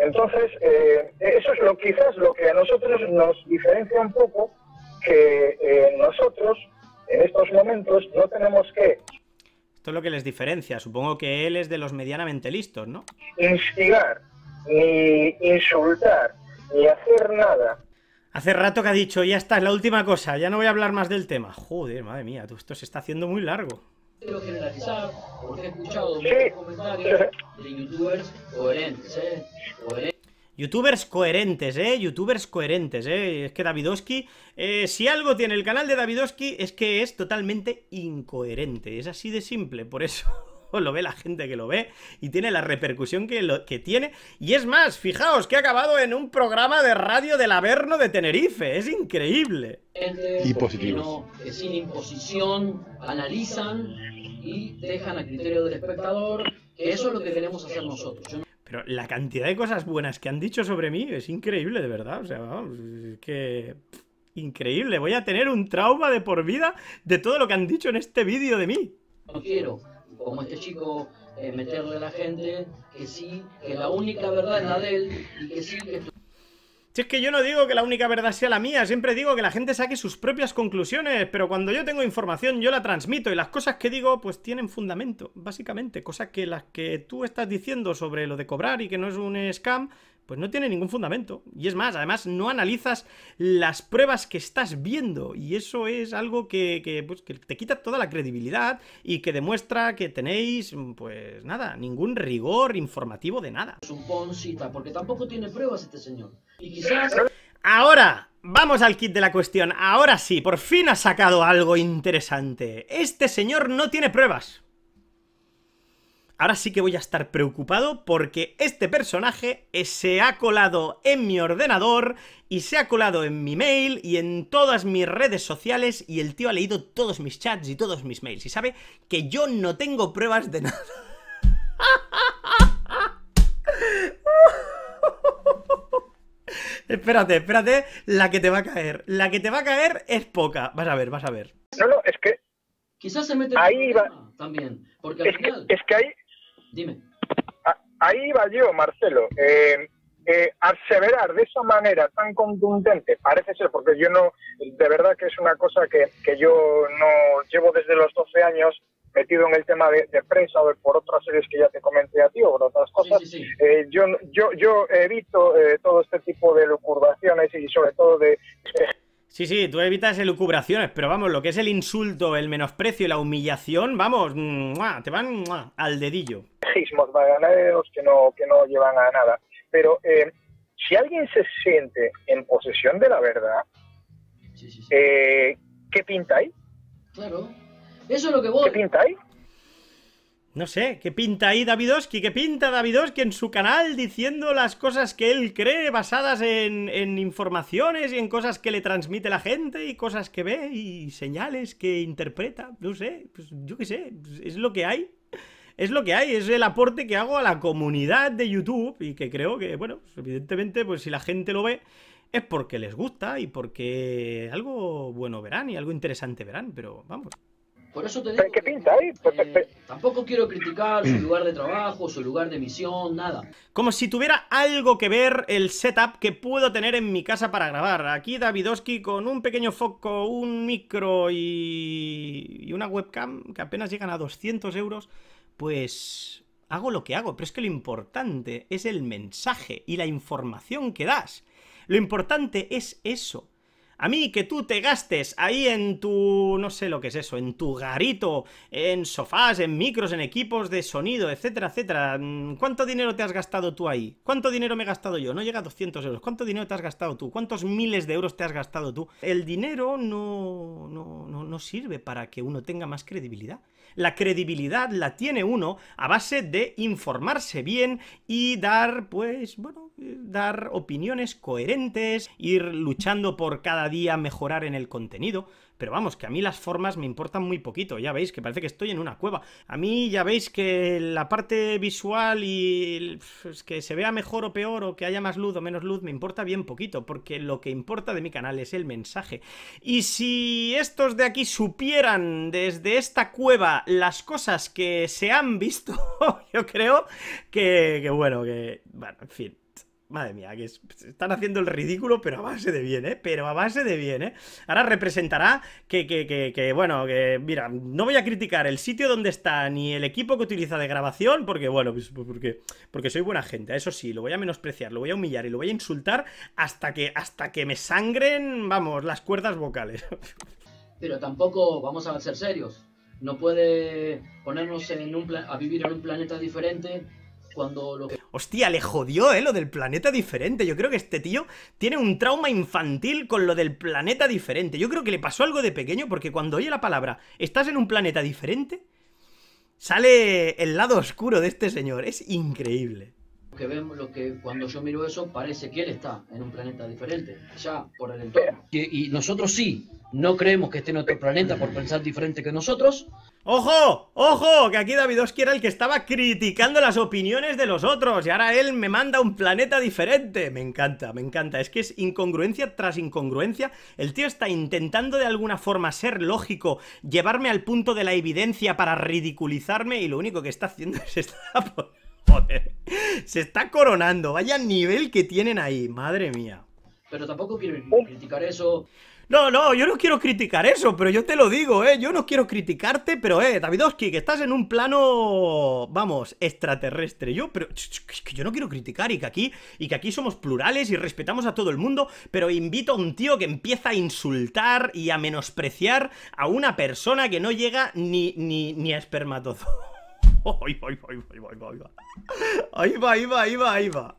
Entonces, eh, eso es lo quizás lo que a nosotros nos diferencia un poco, que eh, nosotros en estos momentos no tenemos que... Esto es lo que les diferencia. Supongo que él es de los medianamente listos, ¿no? Instigar, ni insultar, ni hacer nada. Hace rato que ha dicho, ya está, es la última cosa, ya no voy a hablar más del tema. Joder, madre mía, esto se está haciendo muy largo he escuchado muchos comentarios de youtubers coherentes, ¿eh? Youtubers coherentes, ¿eh? Youtubers coherentes, ¿eh? Es que Davidowski, eh, si algo tiene el canal de Davidowski es que es totalmente incoherente. Es así de simple, por eso lo ve la gente que lo ve y tiene la repercusión que, tiene. Y es más, fijaos que ha acabado en un programa de radio del Averno de Tenerife. Es increíble. Y positivo. sin imposición, analizan y dejan a criterio del espectador. eso es lo que queremos hacer nosotros. Pero la cantidad de cosas buenas que han dicho sobre mí es increíble, de verdad. O sea, es que. increíble. Voy a tener un trauma de por vida de todo lo que han dicho en este vídeo de mí. No quiero como este chico, eh, meterle a la gente que sí, que la única verdad es la de él y que sí, que Si es que yo no digo que la única verdad sea la mía, siempre digo que la gente saque sus propias conclusiones, pero cuando yo tengo información yo la transmito y las cosas que digo pues tienen fundamento, básicamente, cosas que las que tú estás diciendo sobre lo de cobrar y que no es un scam, pues no tiene ningún fundamento. Y es más, además no analizas las pruebas que estás viendo. Y eso es algo que, pues, te quita toda la credibilidad y que demuestra que tenéis, pues nada, ningún rigor informativo de nada. Suponcita, porque tampoco tiene pruebas este señor. Y quizás... Ahora, Vamos al kit de la cuestión. Ahora sí, por fin ha sacado algo interesante. Este señor no tiene pruebas ahora sí que voy a estar preocupado porque este personaje eh, se ha colado en mi ordenador y se ha colado en mi mail y en todas mis redes sociales y el tío ha leído todos mis chats y todos mis mails y sabe que yo no tengo pruebas de nada. espérate, espérate, la que te va a caer. La que te va a caer es poca. Vas a ver, vas a ver. No, no, es que... Quizás se mete ahí va. también. Porque al es, final... que, es Ah, ahí va yo, Marcelo. Eh, eh, aseverar de esa manera tan contundente, parece ser, porque yo no, de verdad que es una cosa que, yo no llevo desde los 12 años metido en el tema de, prensa o por otras series que ya te comenté a ti o por otras cosas, eh, yo, yo, yo evito todo este tipo de lucubraciones y sobre todo de... Sí, sí, tú evitas elucubraciones, pero vamos, lo que es el insulto, el menosprecio y la humillación, vamos, mm, te van al dedillo que no, que no llevan a nada. Pero eh, si alguien se siente en posesión de la verdad, eh, ¿qué pinta ahí? Claro, eso es lo que vos ¿Qué pinta ahí? No sé, ¿qué pinta ahí Davidovsky? ¿Qué pinta Davidovsky en su canal diciendo las cosas que él cree basadas en, en, informaciones y en cosas que le transmite la gente y cosas que ve y señales que interpreta? No sé, pues yo qué sé, pues es lo que hay es lo que hay, es el aporte que hago a la comunidad de YouTube y que creo que, bueno, evidentemente, pues si la gente lo ve, es porque les gusta y porque algo bueno verán y algo interesante verán, pero vamos. Por eso te digo ¿Qué pinta ahí? Eh, pues, pues, pues. tampoco quiero criticar su mm. lugar de trabajo, su lugar de misión, nada. Como si tuviera algo que ver el setup que puedo tener en mi casa para grabar. Aquí Davidoski con un pequeño foco, un micro y, y una webcam que apenas llegan a 200 euros pues hago lo que hago, pero es que lo importante es el mensaje y la información que das. Lo importante es eso. A mí que tú te gastes ahí en tu, no sé lo que es eso, en tu garito, en sofás, en micros, en equipos de sonido, etcétera, etcétera. Mm, ¿Cuánto dinero te has gastado tú ahí? ¿Cuánto dinero me he gastado yo? No llega a 200 euros. ¿Cuánto dinero te has gastado tú? ¿Cuántos miles de euros te has gastado tú? El dinero no, no, no, no sirve para que uno tenga más credibilidad. La credibilidad la tiene uno a base de informarse bien y dar, pues, bueno, eh, dar opiniones coherentes, ir luchando por cada día mejorar en el contenido. Pero vamos, que a mí las formas me importan muy poquito, ya veis, que parece que estoy en una cueva. A mí ya veis que la parte visual y que se vea mejor o peor o que haya más luz o menos luz me importa bien poquito, porque lo que importa de mi canal es el mensaje. Y si estos de aquí supieran desde esta cueva las cosas que se han visto, yo creo que, bueno, que... Bueno, en fin. Madre mía, que están haciendo el ridículo, pero a base de bien, ¿eh? Pero a base de bien, ¿eh? Ahora representará que, bueno, que, mira, no voy a criticar el sitio donde está ni el equipo que utiliza de grabación, porque, bueno, pues, pues porque, porque soy buena gente, eso sí, lo voy a menospreciar, lo voy a humillar y lo voy a insultar hasta que, hasta que me sangren, vamos, las cuerdas vocales. Pero tampoco vamos a ser serios. No puede ponernos en a vivir en un planeta diferente cuando lo que... Hostia, le jodió, ¿eh? Lo del planeta diferente. Yo creo que este tío tiene un trauma infantil con lo del planeta diferente. Yo creo que le pasó algo de pequeño porque cuando oye la palabra, estás en un planeta diferente, sale el lado oscuro de este señor. Es increíble que vemos, lo que cuando yo miro eso parece que él está en un planeta diferente, ya por el entorno. Y, nosotros sí, no creemos que esté en otro planeta por pensar diferente que nosotros. ¡Ojo! ¡Ojo! Que aquí David Oski era el que estaba criticando las opiniones de los otros y ahora él me manda un planeta diferente. Me encanta, me encanta. Es que es incongruencia tras incongruencia. El tío está intentando de alguna forma ser lógico, llevarme al punto de la evidencia para ridiculizarme y lo único que está haciendo es estar se está coronando. Vaya nivel que tienen ahí. Madre mía. Pero tampoco quiero criticar eso. No, no, yo no quiero criticar eso, pero yo te lo digo, ¿eh? Yo no quiero criticarte, pero, eh, Davidovsky, que estás en un plano, vamos, extraterrestre. Yo, pero, que yo no quiero criticar y que aquí, y que aquí somos plurales y respetamos a todo el mundo, pero invito a un tío que empieza a insultar y a menospreciar a una persona que no llega ni, ni, ni a espermatozo. Ahí va, ahí va, ahí va, ahí va,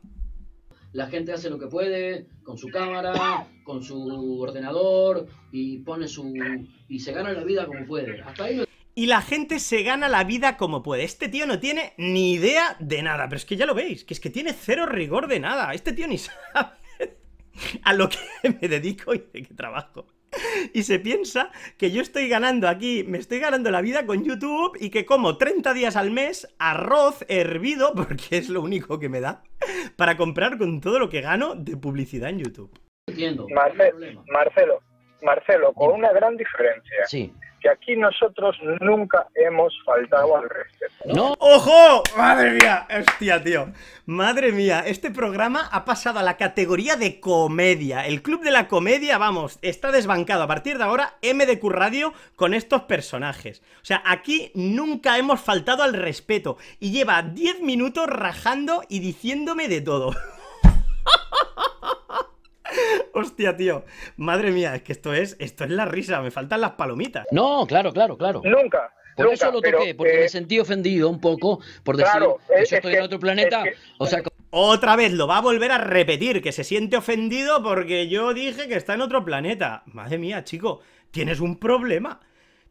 La gente hace lo que puede con su cámara, con su ordenador y pone su y se gana la vida como puede. Y la gente se gana la vida como puede. Este tío no tiene ni idea de nada, pero es que ya lo veis, que es que tiene cero rigor de nada. Este tío ni sabe a lo que me dedico y de qué trabajo. y se piensa que yo estoy ganando aquí, me estoy ganando la vida con YouTube y que como 30 días al mes arroz hervido, porque es lo único que me da, para comprar con todo lo que gano de publicidad en YouTube. Entiendo. Marcelo, Marcelo, Marcelo, con una gran diferencia. Sí que aquí nosotros nunca hemos faltado al respeto. ¡No! ¡Ojo! ¡Madre mía! ¡Hostia, tío! ¡Madre mía! Este programa ha pasado a la categoría de comedia. El Club de la Comedia, vamos, está desbancado. A partir de ahora, MDQ Radio con estos personajes. O sea, aquí nunca hemos faltado al respeto. Y lleva 10 minutos rajando y diciéndome de todo. Hostia, tío. Madre mía, es que esto es, esto es la risa, me faltan las palomitas. No, claro, claro, claro. Nunca. Por eso lo toqué, porque me sentí ofendido un poco por decir, eso estoy en otro planeta. o sea, otra vez lo va a volver a repetir, que se siente ofendido porque yo dije que está en otro planeta. Madre mía, chico, tienes un problema.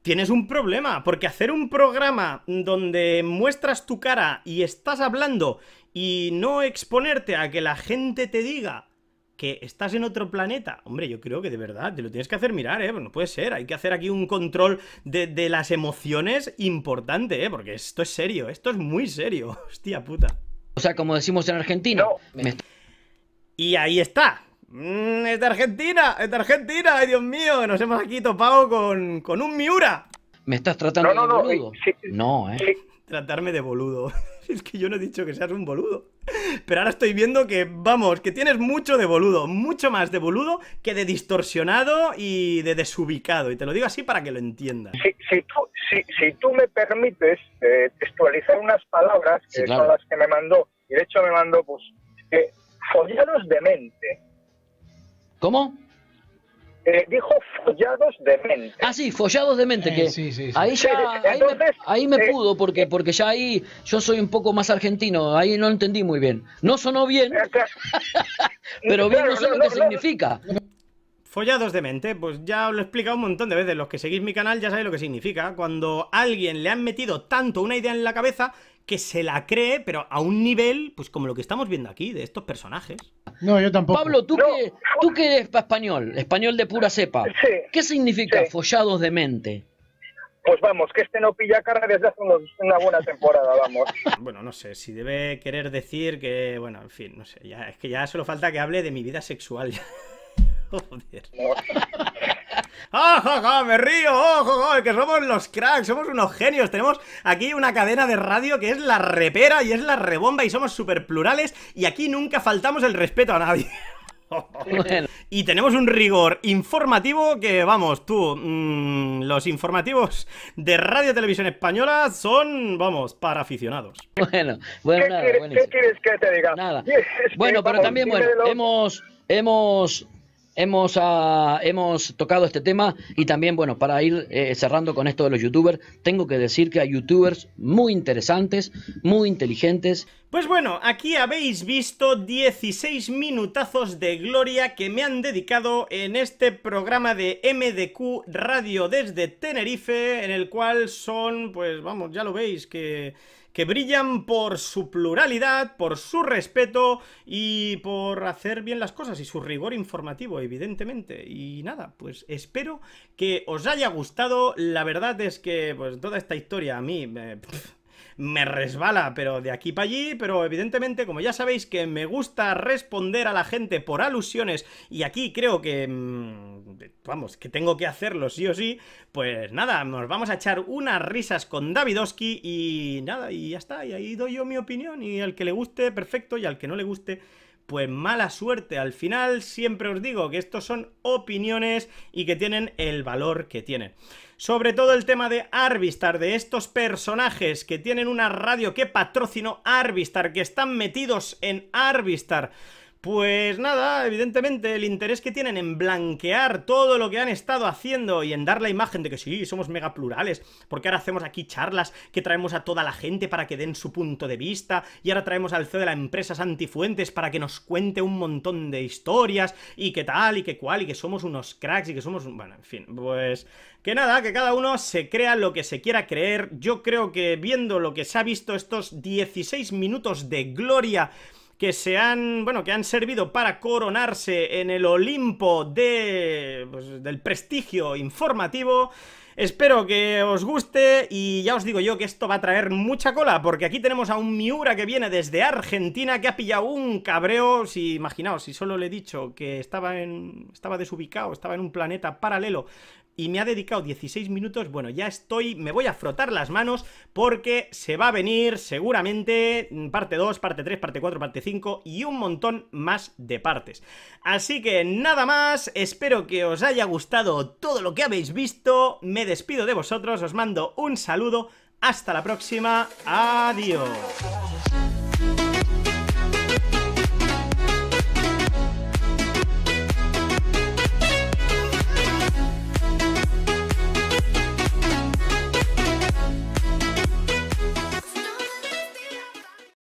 Tienes un problema, porque hacer un programa donde muestras tu cara y estás hablando y no exponerte a que la gente te diga que estás en otro planeta. Hombre, yo creo que de verdad te lo tienes que hacer mirar, ¿eh? Pues no puede ser. Hay que hacer aquí un control de, las emociones importante, ¿eh? Porque esto es serio, esto es muy serio. Hostia puta. O sea, como decimos en Argentina. Y ahí está. Mm, es de Argentina, es de Argentina, ay Dios mío, nos hemos aquí topado con, un Miura. Me estás tratando de boludo. No, ¿eh? Tratarme de boludo. es que yo no he dicho que seas un boludo. Pero ahora estoy viendo que, vamos, que tienes mucho de boludo, mucho más de boludo que de distorsionado y de desubicado. Y te lo digo así para que lo entiendas. Si, tú, me permites eh, textualizar unas palabras, que son las que me mandó, y de hecho me mandó, pues, que eh, follaros de mente. ¿Cómo? Eh, dijo follados de mente. Ah, sí, follados de mente, ahí me, eh, pudo porque eh, porque ya ahí yo soy un poco más argentino, ahí no entendí muy bien. No sonó bien, pero bien no sé lo que significa. Follados de mente, pues ya os lo he explicado un montón de veces. Los que seguís mi canal ya sabéis lo que significa. Cuando a alguien le han metido tanto una idea en la cabeza que se la cree, pero a un nivel, pues como lo que estamos viendo aquí, de estos personajes. No, yo tampoco. Pablo, tú, que, tú que eres español, español de pura cepa, ¿qué significa follados de mente? Pues vamos, que este no pilla cara desde hace una buena temporada, vamos. Bueno, no sé, si debe querer decir que, bueno, en fin, no sé, ya, es que ya solo falta que hable de mi vida sexual. Joder. ¡Ah, ja, ¡Me río! ¡Oh, ¡Que somos los cracks! ¡Somos unos genios! Tenemos aquí una cadena de radio que es la repera y es la rebomba y somos súper plurales y aquí nunca faltamos el respeto a nadie. Y tenemos un rigor informativo que, vamos, tú, mm, los informativos de Radio Televisión Española son, vamos, para aficionados. Bueno, bueno, ¿Qué, ¿qué quieres, que te diga? Nada. Bueno, pero también, bueno, hemos, hemos hemos, ah, hemos tocado este tema y también, bueno, para ir eh, cerrando con esto de los youtubers, tengo que decir que hay youtubers muy interesantes, muy inteligentes. Pues bueno, aquí habéis visto 16 minutazos de gloria que me han dedicado en este programa de MDQ Radio desde Tenerife, en el cual son, pues vamos, ya lo veis, que que brillan por su pluralidad, por su respeto y por hacer bien las cosas y su rigor informativo, evidentemente. Y nada, pues espero que os haya gustado. La verdad es que pues toda esta historia a mí... Me me resbala, pero de aquí para allí, pero evidentemente, como ya sabéis que me gusta responder a la gente por alusiones, y aquí creo que, mm, vamos, que tengo que hacerlo sí o sí, pues nada, nos vamos a echar unas risas con Davidoski y nada, y ya está, y ahí doy yo mi opinión, y al que le guste, perfecto, y al que no le guste, pues mala suerte. Al final siempre os digo que estos son opiniones y que tienen el valor que tienen. Sobre todo el tema de Arvistar, de estos personajes que tienen una radio que patrocinó Arvistar, que están metidos en Arvistar. Pues nada, evidentemente el interés que tienen en blanquear todo lo que han estado haciendo y en dar la imagen de que sí, somos mega plurales, porque ahora hacemos aquí charlas que traemos a toda la gente para que den su punto de vista y ahora traemos al CEO de la empresa Santifuentes para que nos cuente un montón de historias y qué tal y qué cual y que somos unos cracks y que somos... Bueno, en fin, pues que nada, que cada uno se crea lo que se quiera creer. Yo creo que viendo lo que se ha visto estos 16 minutos de gloria que se han, bueno, que han servido para coronarse en el Olimpo de, pues, del prestigio informativo. Espero que os guste y ya os digo yo que esto va a traer mucha cola porque aquí tenemos a un Miura que viene desde Argentina que ha pillado un cabreo, si imaginaos, si solo le he dicho que estaba en estaba desubicado, estaba en un planeta paralelo y me ha dedicado 16 minutos. Bueno, ya estoy, me voy a frotar las manos porque se va a venir seguramente parte 2, parte 3, parte 4, parte 5 y un montón más de partes. Así que nada más, espero que os haya gustado todo lo que habéis visto. Me despido de vosotros, os mando un saludo. Hasta la próxima, adiós.